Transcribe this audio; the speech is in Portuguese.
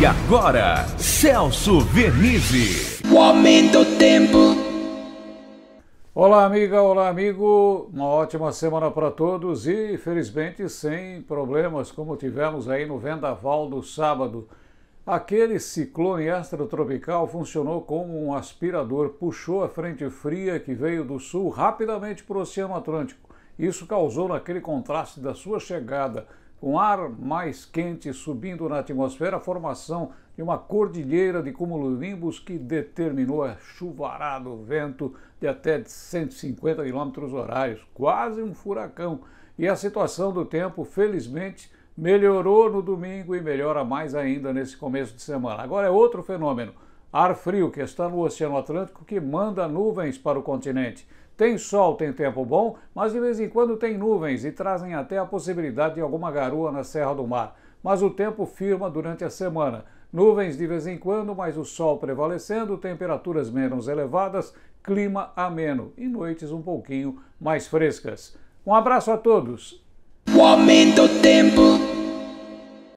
E agora, Celso Vernizzi. O aumento do tempo. Olá, amiga, olá, amigo. Uma ótima semana para todos e, felizmente, sem problemas como tivemos aí no vendaval do sábado. Aquele ciclone extratropical funcionou como um aspirador, puxou a frente fria que veio do sul rapidamente para o Oceano Atlântico. Isso causou naquele contraste da sua chegada com ar mais quente subindo na atmosfera, a formação de uma cordilheira de cumulonimbus que determinou a chuvarada, o vento de até 150 km horários, quase um furacão. E a situação do tempo, felizmente, melhorou no domingo e melhora mais ainda nesse começo de semana. Agora é outro fenômeno. Ar frio que está no Oceano Atlântico que manda nuvens para o continente. Tem sol, tem tempo bom, mas de vez em quando tem nuvens e trazem até a possibilidade de alguma garoa na Serra do Mar. Mas o tempo firma durante a semana. Nuvens de vez em quando, mas o sol prevalecendo, temperaturas menos elevadas, clima ameno e noites um pouquinho mais frescas. Um abraço a todos! O aumento